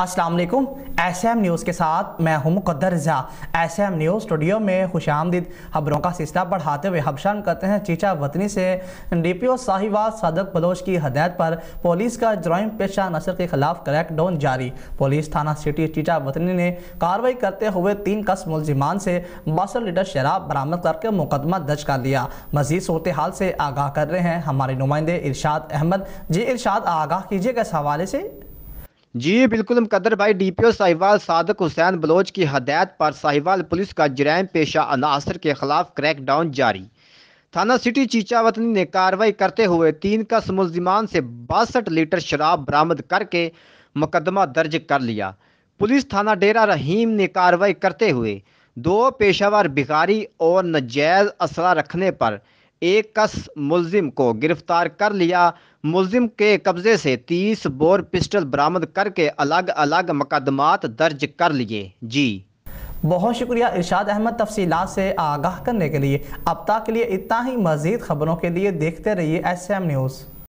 अस्सलाम वालेकुम SM news के साथ मैं हूं Muqaddar Raza SM news studio में खुश आमदीद खबरों का सिलसिला बढ़ाते हुए हबशान करते हैं चीचा वतनी से डीपीओ साहिबा सदक बलोच की हदायत पर पुलिस का जराइम पेशा नसर के खिलाफ क्रैकडाउन जारी पुलिस थाना सिटी चीचा वतनी ने कार्रवाई करते हुए तीन कस मुलजिमान से बासठ लीटर शराब बरामद करके मुकदमा दर्ज कर लिया मजीद सूरत हाल से आगाह कर रहे हैं हमारे नुमाइंदे इरशाद अहमद जी इरशाद आगाह कीजिएगा इस हवाले से जी बिल्कुल मुकदर भाई ओ साहिवाल सादक हुसैन बलोच की हदायत पर साहिवाल पुलिस का जराम पेशा अनासर के खिलाफ क्रैक डाउन जारी थाना सिटी चीचावतनी ने कार्रवाई करते हुए तीन का मुलजिमान से बासठ लीटर शराब बरामद करके मुकदमा दर्ज कर लिया पुलिस थाना डेरा रहीम ने कार्रवाई करते हुए दो पेशावर भिखारी और नजैज असला रखने पर एक कस मुलजिम को गिरफ्तार कर लिया मुलजिम के कब्जे से तीस बोर पिस्टल बरामद करके अलग अलग मुकदमा दर्ज कर लिए जी बहुत शुक्रिया इरशाद अहमद तफसी से आगाह करने के लिए अब तक के लिए इतना ही मज़ीद खबरों के लिए देखते रहिए एस एम न्यूज़